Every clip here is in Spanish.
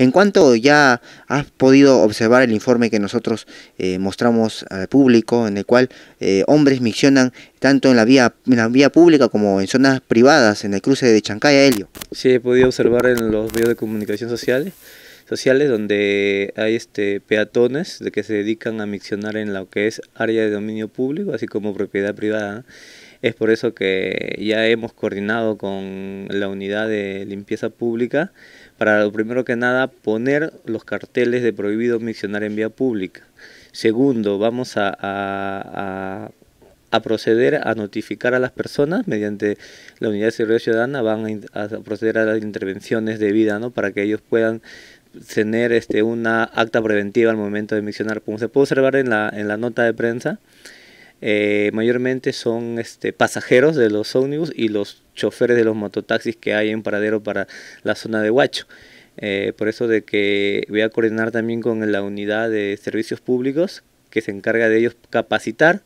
En cuanto ya has podido observar el informe que nosotros eh, mostramos al público, en el cual eh, hombres miccionan tanto en la, vía, la vía pública como en zonas privadas, en el cruce de a Helio. Sí, he podido observar en los medios de comunicación sociales sociales donde hay este peatones de que se dedican a miccionar en lo que es área de dominio público así como propiedad privada es por eso que ya hemos coordinado con la unidad de limpieza pública para, lo primero que nada, poner los carteles de prohibido misionar en vía pública. Segundo, vamos a, proceder a notificar a las personas mediante la unidad de seguridad ciudadana van a, proceder a las intervenciones debidas ¿no? para que ellos puedan tener este una acta preventiva al momento de misionar. como se puede observar en la, en la nota de prensa eh, mayormente son este, pasajeros de los ómnibus y los choferes de los mototaxis que hay en Paradero para la zona de Huacho. Eh, por eso de que voy a coordinar también con la unidad de servicios públicos que se encarga de ellos capacitar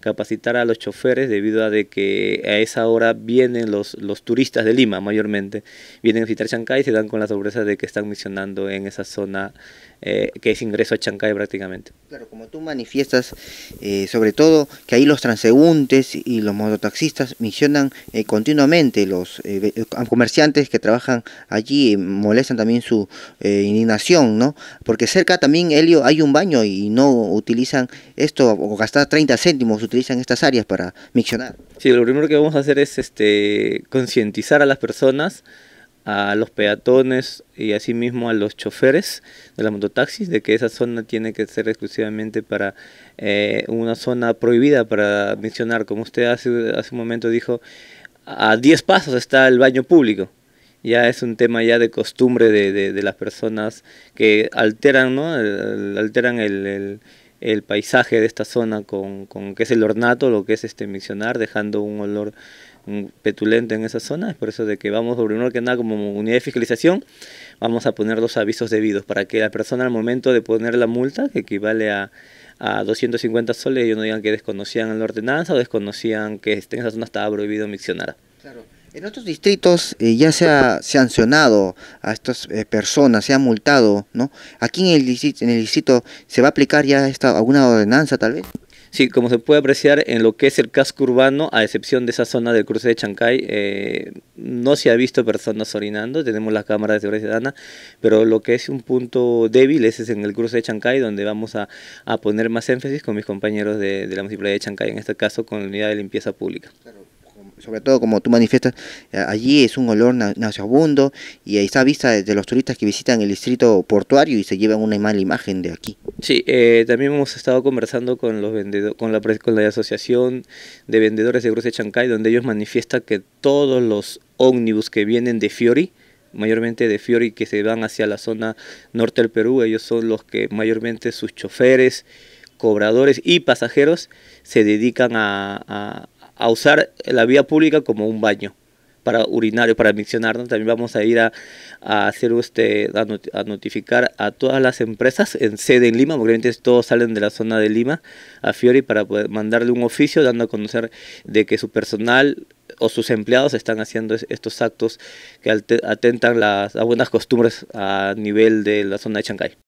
capacitar a los choferes debido a que a esa hora vienen los, los turistas de Lima mayormente, vienen a visitar Chancay y se dan con la sorpresa de que están misionando en esa zona eh, que es ingreso a Chancay prácticamente. Claro, como tú manifiestas, eh, sobre todo que ahí los transeúntes y los mototaxistas misionan eh, continuamente, los comerciantes que trabajan allí molestan también su indignación, ¿no? Porque cerca también, Helio, hay un baño y no utilizan esto, o gastar 30 céntimos, utilizan estas áreas para misionar Sí, lo primero que vamos a hacer es este concientizar a las personas a los peatones y asimismo a los choferes de la mototaxis de que esa zona tiene que ser exclusivamente para eh, una zona prohibida para mencionar, como usted hace, hace un momento dijo, a 10 pasos está el baño público. Ya es un tema ya de costumbre de, las personas que alteran, ¿no? alteran el el paisaje de esta zona con, con que es el ornato, lo que es este miccionar, dejando un olor petulento en esa zona, es por eso de que vamos, primero que nada, como unidad de fiscalización, vamos a poner los avisos debidos para que la persona al momento de poner la multa, que equivale a, a 250 soles, ellos no digan que desconocían la ordenanza o desconocían que en esa zona estaba prohibido miccionar. Claro. En otros distritos eh, ya se ha sancionado a estas eh, personas, se ha multado, ¿no? Aquí en el, distrito, en el se va a aplicar ya esta, alguna ordenanza tal vez. Sí, como se puede apreciar en lo que es el casco urbano, a excepción de esa zona del cruce de Chancay, eh, no se ha visto personas orinando, tenemos las cámaras de seguridad ciudadana, pero lo que es un punto débil ese es en el cruce de Chancay, donde vamos a, poner más énfasis con mis compañeros de, la municipalidad de Chancay, en este caso con la unidad de limpieza pública sobre todo como tú manifiestas, allí es un olor nauseabundo y ahí está vista de los turistas que visitan el distrito portuario y se llevan una mala imagen de aquí. Sí, eh, también hemos estado conversando con los con la, con la asociación de vendedores de Grosse Chancay, donde ellos manifiestan que todos los ómnibus que vienen de Fiori, mayormente de Fiori que se van hacia la zona norte del Perú, ellos son los que mayormente sus choferes, cobradores y pasajeros se dedican a a usar la vía pública como un baño para urinario, para miccionarnos. También vamos a ir a, hacer este, a, notificar a todas las empresas en sede en Lima, porque obviamente todos salen de la zona de Lima a Fiori para poder mandarle un oficio dando a conocer de que su personal o sus empleados están haciendo estos actos que atentan las, buenas costumbres a nivel de la zona de Chancay.